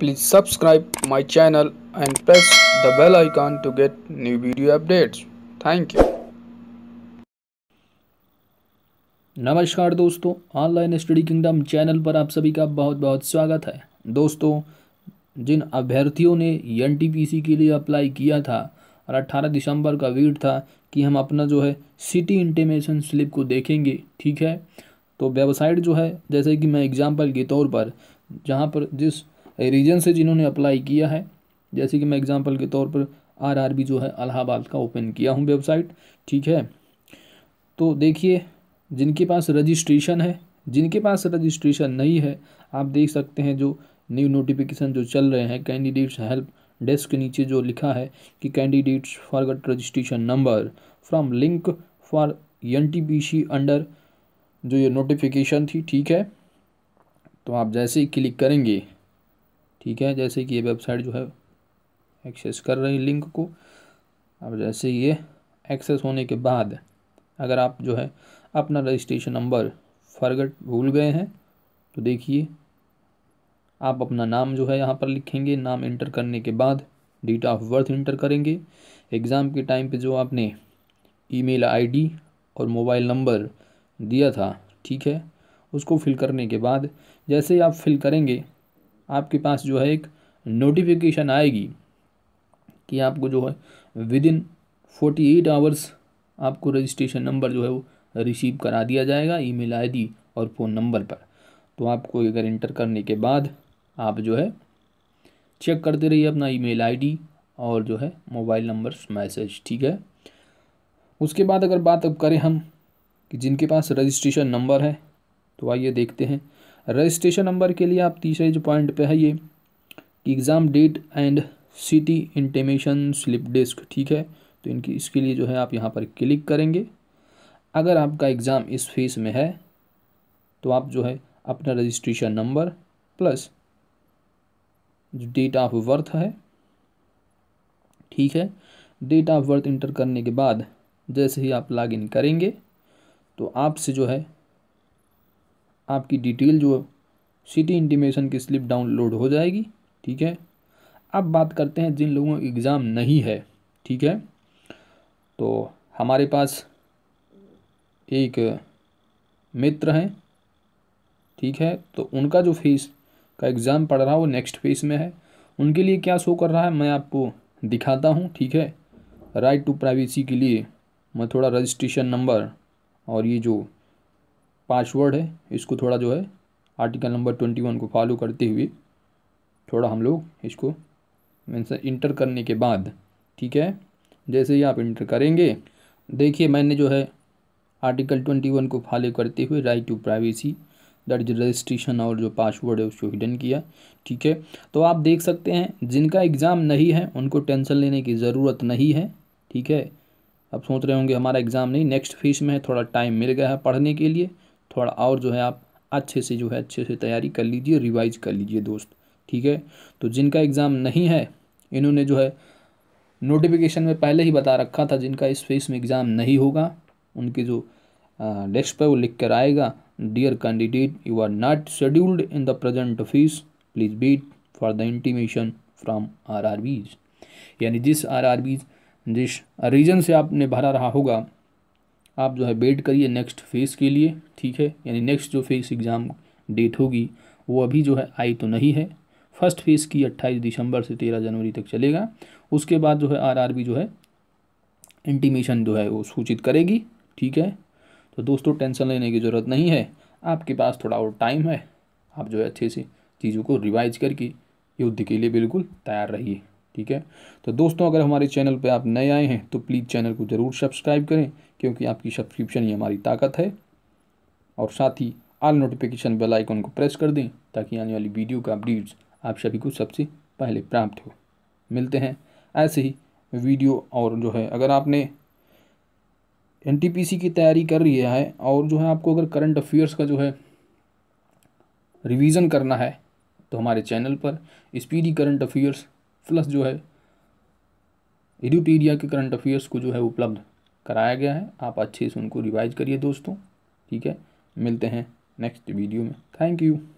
Please subscribe my channel and press the bell icon to get new video updates. Thank you. नमस्कार दोस्तों online study kingdom channel पर आप सभी का बहुत बहुत स्वागत है दोस्तों जिन अभ्यर्थियों ने एन के लिए अप्लाई किया था और 18 दिसंबर का वेट था कि हम अपना जो है सिटी इंटीमेशन स्लिप को देखेंगे ठीक है तो वेबसाइट जो है जैसे कि मैं एग्जांपल के तौर पर जहाँ पर जिस रीजन से जिन्होंने अप्लाई किया है जैसे कि मैं एग्ज़ाम्पल के तौर पर आरआरबी जो है अलाहाबाद का ओपन किया हूँ वेबसाइट ठीक है तो देखिए जिनके पास रजिस्ट्रेशन है जिनके पास रजिस्ट्रेशन नहीं है आप देख सकते हैं जो न्यू नोटिफिकेशन जो चल रहे हैं कैंडिडेट्स हेल्प डेस्क के नीचे जो लिखा है कि candidates forgot registration number from link for an under जो ये नोटिफिकेशन थी ठीक है तो आप जैसे ही क्लिक करेंगे ठीक है जैसे कि ये वेबसाइट जो है एक्सेस कर रही लिंक को अब जैसे ये एक्सेस होने के बाद अगर आप जो है अपना रजिस्ट्रेशन नंबर फरगट भूल गए हैं तो देखिए आप अपना नाम जो है यहाँ पर लिखेंगे नाम इंटर करने के बाद डेट ऑफ बर्थ इंटर करेंगे एग्ज़ाम के टाइम पे जो आपने ईमेल आईडी और मोबाइल नंबर दिया था ठीक है उसको फिल करने के बाद जैसे ही आप फिल करेंगे आपके पास जो है एक नोटिफिकेशन आएगी कि आपको जो है within forty eight hours आपको रजिस्ट्रेशन नंबर जो है वो रिसीव करा दिया जाएगा ईमेल आईडी और फ़ोन नंबर पर तो आपको अगर इंटर करने के बाद आप जो है चेक करते रहिए अपना ईमेल आईडी और जो है मोबाइल नंबर मैसेज ठीक है उसके बाद अगर बात अब करें हम कि जिनके पास रजिस्ट्रेशन नंबर है तो आइए देखते हैं रजिस्ट्रेशन नंबर के लिए आप तीसरे जो पॉइंट पे है ये exam date and city intimation slip disc ठीक है तो इनकी इसके लिए जो है आप यहाँ पर क्लिक करेंगे अगर आपका एग्ज़ाम इस फेस में है तो आप जो है अपना रजिस्ट्रेशन नंबर प्लस जो डेट ऑफ बर्थ है ठीक है डेट ऑफ बर्थ इंटर करने के बाद जैसे ही आप लॉगिन करेंगे तो आपसे जो है आपकी डिटेल जो सिटी इंटीमेशन की स्लिप डाउनलोड हो जाएगी ठीक है अब बात करते हैं जिन लोगों का एग्ज़ाम नहीं है ठीक है तो हमारे पास एक मित्र हैं ठीक है तो उनका जो फीस का एग्ज़ाम पढ़ रहा है वो नेक्स्ट फेस में है उनके लिए क्या शो कर रहा है मैं आपको दिखाता हूँ ठीक है राइट टू प्राइवेसी के लिए मैं थोड़ा रजिस्ट्रेशन नंबर और ये जो पासवर्ड है इसको थोड़ा जो है आर्टिकल नंबर ट्वेंटी वन को फॉलो करते हुए थोड़ा हम लोग इसको मैंसन इंटर करने के बाद ठीक है जैसे ही आप इंटर करेंगे देखिए मैंने जो है आर्टिकल ट्वेंटी वन को फॉलो करते हुए right to privacy that is registration और जो पासवर्ड है उसको हिडन किया ठीक है तो आप देख सकते हैं जिनका एग्ज़ाम नहीं है उनको टेंशन लेने की ज़रूरत नहीं है ठीक है अब सोच रहे होंगे हमारा एग्ज़ाम नहीं नेक्स्ट फीस में है थोड़ा टाइम मिल गया है पढ़ने के लिए थोड़ा और जो है आप अच्छे से जो है अच्छे से तैयारी कर लीजिए रिवाइज कर लीजिए दोस्त ठीक है तो जिनका एग्ज़ाम नहीं है इन्होंने जो है नोटिफिकेशन में पहले ही बता रखा था जिनका इस फेस में एग्ज़ाम नहीं होगा उनके जो डेस्क पर वो लिख कर आएगा dear candidate you are not scheduled in the present fees please beat for the intimation from R R Bs यानी जिस आर आर बीज जिस रीजन से आपने भरा रहा होगा आप जो है वेट करिए नेक्स्ट फेज़ के लिए ठीक है यानी नेक्स्ट जो फेज़ एग्ज़ाम डेट होगी वो अभी जो है आई तो नहीं है फर्स्ट फेज़ की अट्ठाईस दिसंबर से तेरह जनवरी तक चलेगा उसके बाद जो है आरआरबी जो है इंटीमेशन जो है वो सूचित करेगी ठीक है तो दोस्तों टेंशन लेने की ज़रूरत नहीं है आपके पास थोड़ा और टाइम है आप जो है अच्छे से चीज़ों को रिवाइज करके युद्ध के लिए बिल्कुल तैयार रहिए ठीक है तो दोस्तों अगर हमारे चैनल पर आप नए आए हैं तो प्लीज़ चैनल को ज़रूर सब्सक्राइब करें क्योंकि आपकी सब्सक्रिप्शन ही हमारी ताकत है और साथ ही आल नोटिफिकेशन बेल आइकन को प्रेस कर दें ताकि आने वाली वीडियो का अपडेट्स आप सभी को सबसे पहले प्राप्त हो मिलते हैं ऐसे ही वीडियो और जो है अगर आपने एन की तैयारी कर रही है और जो है आपको अगर करंट अफेयर्स का जो है रिवीजन करना है तो हमारे चैनल पर स्पीडी करंट अफेयर्स प्लस जो है एड्यूटेरिया के करंट अफेयर्स को जो है उपलब्ध कराया गया है आप अच्छे से उनको रिवाइज करिए दोस्तों ठीक है मिलते हैं नेक्स्ट वीडियो में थैंक यू